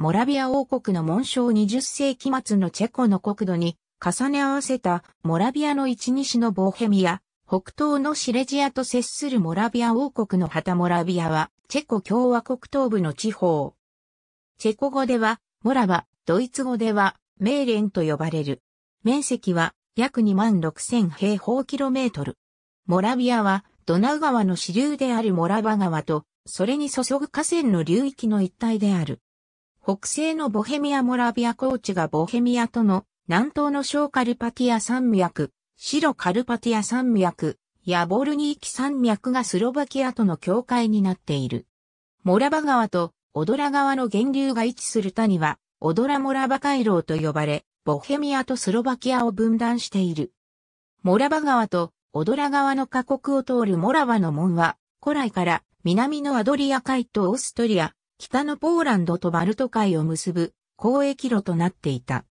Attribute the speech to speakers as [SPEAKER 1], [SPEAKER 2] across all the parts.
[SPEAKER 1] モラビア王国の紋章20世紀末のチェコの国土に重ね合わせたモラビアの一西のボーヘミア、北東のシレジアと接するモラビア王国の旗モラビアは、チェコ共和国東部の地方。チェコ語では、モラバ、ドイツ語では、メーレンと呼ばれる。面積は、約2万6000平方キロメートル。モラビアは、ドナウ川の支流であるモラバ川と、それに注ぐ河川の流域の一帯である。北西のボヘミア・モラビア高地がボヘミアとの南東の小カルパティア山脈、白カルパティア山脈、ヤボルニーキ山脈がスロバキアとの境界になっている。モラバ川とオドラ川の源流が位置する谷は、オドラモラバ回廊と呼ばれ、ボヘミアとスロバキアを分断している。モラバ川とオドラ川の河国を通るモラバの門は、古来から南のアドリア海とオーストリア、北のポーランドとバルト海を結ぶ交易路となっていた。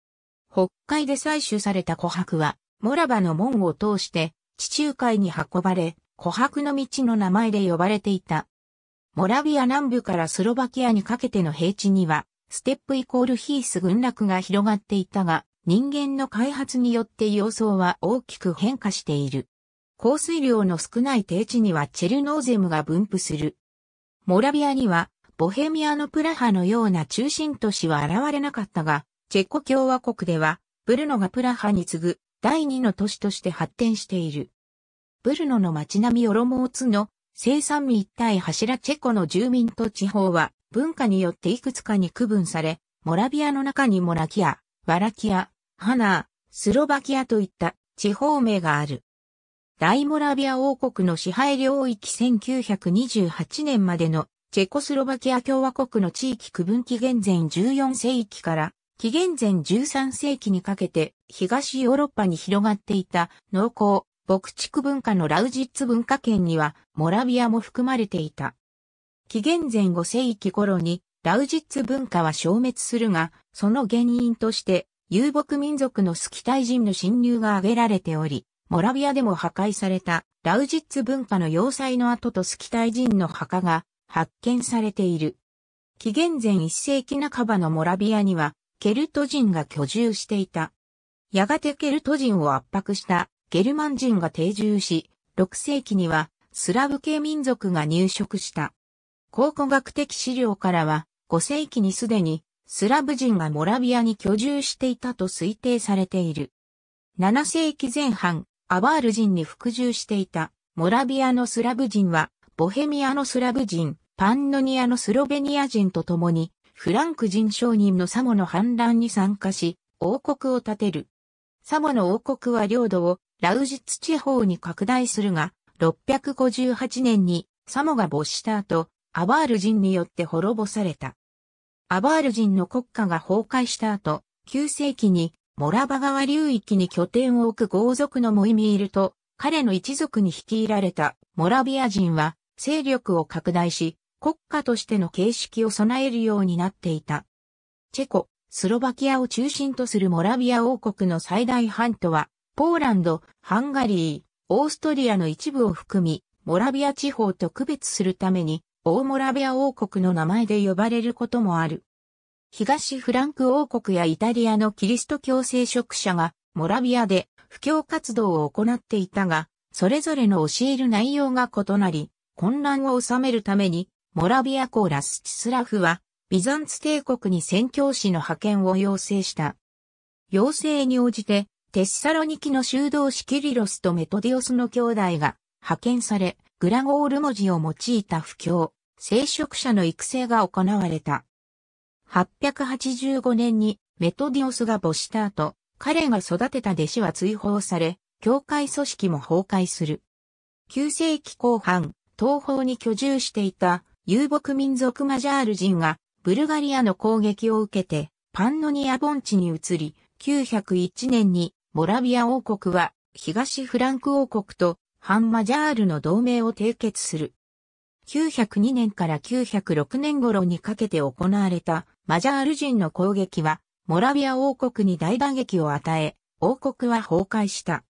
[SPEAKER 1] 北海で採取された琥珀は、モラバの門を通して地中海に運ばれ、琥珀の道の名前で呼ばれていた。モラビア南部からスロバキアにかけての平地には、ステップイコールヒース群落が広がっていたが、人間の開発によって様相は大きく変化している。降水量の少ない低地にはチェルノーゼムが分布する。モラビアにはボヘミアのプラハのような中心都市は現れなかったが、チェコ共和国では、ブルノがプラハに次ぐ第二の都市として発展している。ブルノの街並みオロモーツの生産民一体柱チェコの住民と地方は文化によっていくつかに区分され、モラビアの中にモラキア、ワラキア、ハナー、スロバキアといった地方名がある。大モラビア王国の支配領域1928年までのチェコスロバキア共和国の地域区分紀元前14世紀から紀元前13世紀にかけて東ヨーロッパに広がっていた農耕、牧畜文化のラウジッツ文化圏にはモラビアも含まれていた。紀元前5世紀頃にラウジッツ文化は消滅するが、その原因として遊牧民族のスキタイ人の侵入が挙げられており、モラビアでも破壊されたラウジッツ文化の要塞の跡とスキタイ人の墓が発見されている。紀元前1世紀半ばのモラビアには、ケルト人が居住していた。やがてケルト人を圧迫したゲルマン人が定住し、6世紀にはスラブ系民族が入植した。考古学的資料からは、5世紀にすでにスラブ人がモラビアに居住していたと推定されている。7世紀前半、アバール人に服従していたモラビアのスラブ人はボヘミアのスラブ人、パンノニアのスロベニア人と共に、フランク人商人のサモの反乱に参加し、王国を建てる。サモの王国は領土をラウジツ地方に拡大するが、658年にサモが没した後、アバール人によって滅ぼされた。アバール人の国家が崩壊した後、9世紀にモラバ川流域に拠点を置く豪族のモイミールと、彼の一族に率いられたモラビア人は勢力を拡大し、国家としての形式を備えるようになっていた。チェコ、スロバキアを中心とするモラビア王国の最大半島は、ポーランド、ハンガリー、オーストリアの一部を含み、モラビア地方と区別するために、オーモラビア王国の名前で呼ばれることもある。東フランク王国やイタリアのキリスト教聖職者が、モラビアで布教活動を行っていたが、それぞれの教える内容が異なり、混乱を収めるために、モラビア公ラスチスラフは、ビザンツ帝国に宣教師の派遣を要請した。要請に応じて、テッサロニキの修道士キリロスとメトディオスの兄弟が派遣され、グラゴール文字を用いた布教、聖職者の育成が行われた。885年にメトディオスが没した後、彼が育てた弟子は追放され、教会組織も崩壊する。9世紀後半、東方に居住していた遊牧民族マジャール人がブルガリアの攻撃を受けてパンノニア盆地に移り、901年にモラビア王国は東フランク王国とハンマジャールの同盟を締結する。902年から906年頃にかけて行われたマジャール人の攻撃はモラビア王国に大打撃を与え、王国は崩壊した。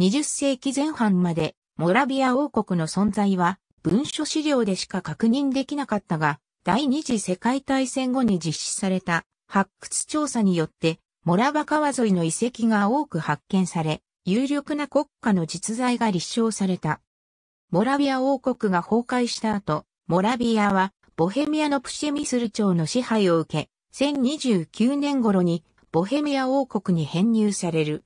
[SPEAKER 1] 20世紀前半までモラビア王国の存在は文書資料でしか確認できなかったが、第二次世界大戦後に実施された発掘調査によって、モラバ川沿いの遺跡が多く発見され、有力な国家の実在が立証された。モラビア王国が崩壊した後、モラビアはボヘミアのプシェミスル朝の支配を受け、1029年頃にボヘミア王国に編入される。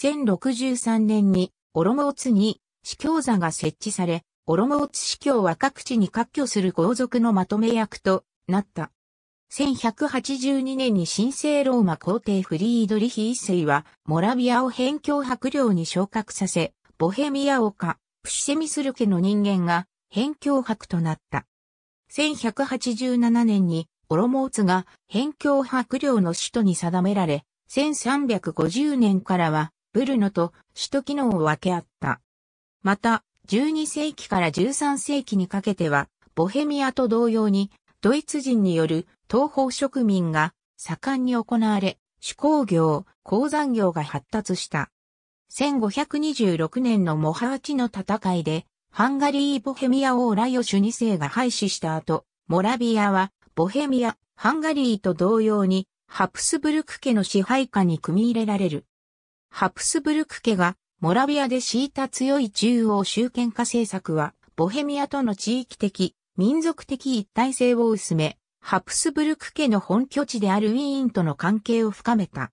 [SPEAKER 1] 1063年にオロモーツに司教座が設置され、オロモーツ司教は各地に割拠する豪族のまとめ役となった。1182年に神聖ローマ皇帝フリードリヒ一世は、モラビアを辺境白領に昇格させ、ボヘミア丘、プシセミスル家の人間が、辺境白となった。1187年に、オロモーツが辺境白領の首都に定められ、1350年からは、ブルノと首都機能を分け合った。また、12世紀から13世紀にかけては、ボヘミアと同様に、ドイツ人による東方植民が盛んに行われ、手工業、鉱山業が発達した。1526年のモハーチの戦いで、ハンガリー・ボヘミア王ラオシュ2世が廃止した後、モラビアは、ボヘミア、ハンガリーと同様に、ハプスブルク家の支配下に組み入れられる。ハプスブルク家がモラビアで敷いた強い中央集権化政策は、ボヘミアとの地域的、民族的一体性を薄め、ハプスブルク家の本拠地であるウィーンとの関係を深めた。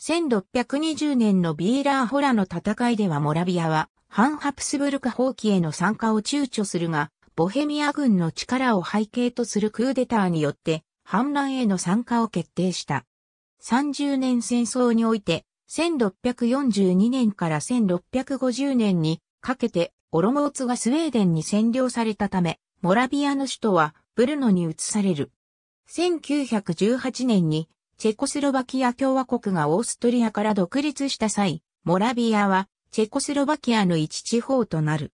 [SPEAKER 1] 1620年のビーラーホラの戦いではモラビアは、反ハプスブルク放棄への参加を躊躇するが、ボヘミア軍の力を背景とするクーデターによって、反乱への参加を決定した。30年戦争において、1642年から1650年にかけてオロモーツがスウェーデンに占領されたため、モラビアの首都はブルノに移される。1918年にチェコスロバキア共和国がオーストリアから独立した際、モラビアはチェコスロバキアの一地方となる。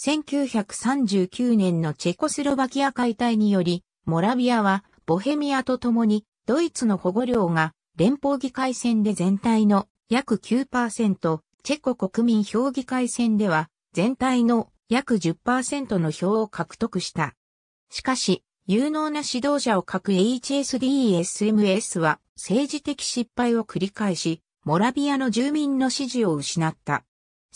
[SPEAKER 1] 1939年のチェコスロバキア解体により、モラビアはボヘミアと共にドイツの保護領が連邦議会選で全体の約9%、チェコ国民評議会選では全体の約10%の票を獲得した。しかし、有能な指導者を欠く HSDSMS は政治的失敗を繰り返し、モラビアの住民の支持を失った。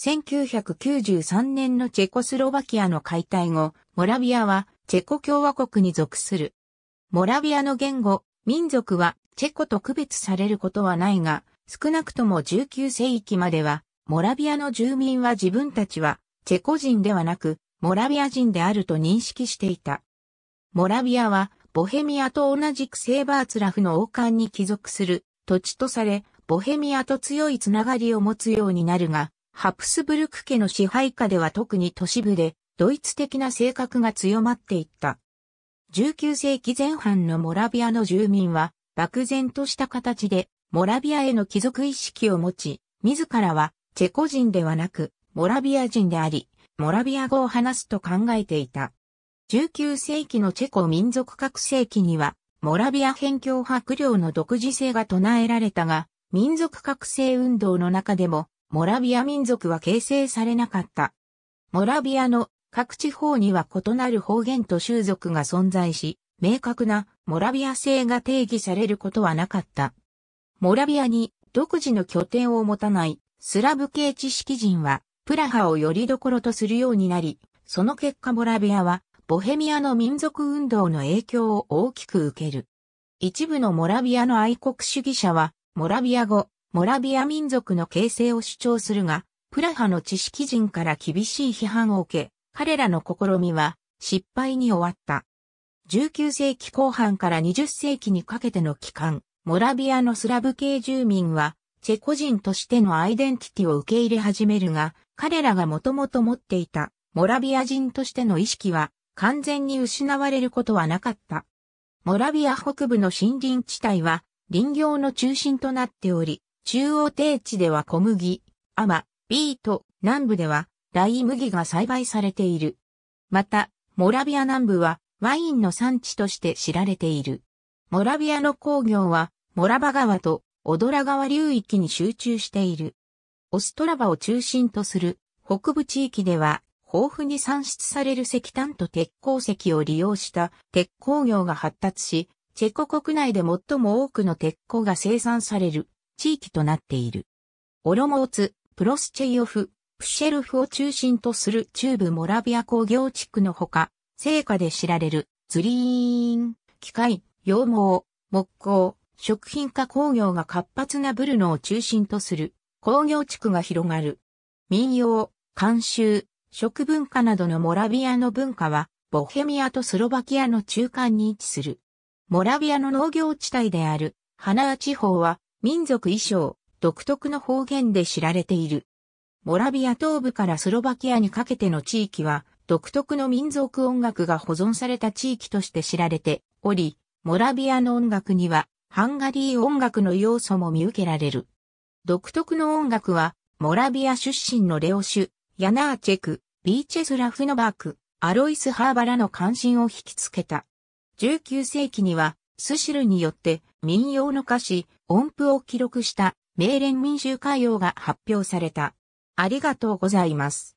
[SPEAKER 1] 1993年のチェコスロバキアの解体後、モラビアはチェコ共和国に属する。モラビアの言語、民族はチェコと区別されることはないが、少なくとも19世紀までは、モラビアの住民は自分たちは、チェコ人ではなく、モラビア人であると認識していた。モラビアは、ボヘミアと同じくセーバーツラフの王冠に帰属する土地とされ、ボヘミアと強いつながりを持つようになるが、ハプスブルク家の支配下では特に都市部で、ドイツ的な性格が強まっていった。19世紀前半のモラビアの住民は、漠然とした形で、モラビアへの帰属意識を持ち、自らは、チェコ人ではなく、モラビア人であり、モラビア語を話すと考えていた。19世紀のチェコ民族覚醒期には、モラビア辺境白領の独自性が唱えられたが、民族覚醒運動の中でも、モラビア民族は形成されなかった。モラビアの各地方には異なる方言と習俗が存在し、明確なモラビア性が定義されることはなかった。モラビアに独自の拠点を持たないスラブ系知識人はプラハをよりどころとするようになり、その結果モラビアはボヘミアの民族運動の影響を大きく受ける。一部のモラビアの愛国主義者は、モラビア語、モラビア民族の形成を主張するが、プラハの知識人から厳しい批判を受け、彼らの試みは失敗に終わった。19世紀後半から20世紀にかけての期間、モラビアのスラブ系住民は、チェコ人としてのアイデンティティを受け入れ始めるが、彼らがもともと持っていた、モラビア人としての意識は、完全に失われることはなかった。モラビア北部の森林地帯は、林業の中心となっており、中央低地では小麦、アマ、ビート、南部では、ライ麦が栽培されている。また、モラビア南部は、ワインの産地として知られている。モラビアの工業は、モラバ川とオドラ川流域に集中している。オストラバを中心とする北部地域では、豊富に産出される石炭と鉄鉱石を利用した鉄鉱業が発達し、チェコ国内で最も多くの鉄鉱が生産される地域となっている。オロモーツ、プロスチェイオフ、プシェルフを中心とする中部モラビア工業地区のほか、成果で知られる、ズリーン、機械、羊毛、木工、食品加工業が活発なブルノを中心とする工業地区が広がる。民謡、慣習、食文化などのモラビアの文化は、ボヘミアとスロバキアの中間に位置する。モラビアの農業地帯である、ハナー地方は、民族衣装、独特の方言で知られている。モラビア東部からスロバキアにかけての地域は、独特の民族音楽が保存された地域として知られており、モラビアの音楽にはハンガリー音楽の要素も見受けられる。独特の音楽は、モラビア出身のレオシュ、ヤナーチェク、ビーチェスラフノバーク、アロイス・ハーバラの関心を引きつけた。19世紀には、スシルによって民謡の歌詞、音符を記録した、名連民衆歌謡が発表された。ありがとうございます。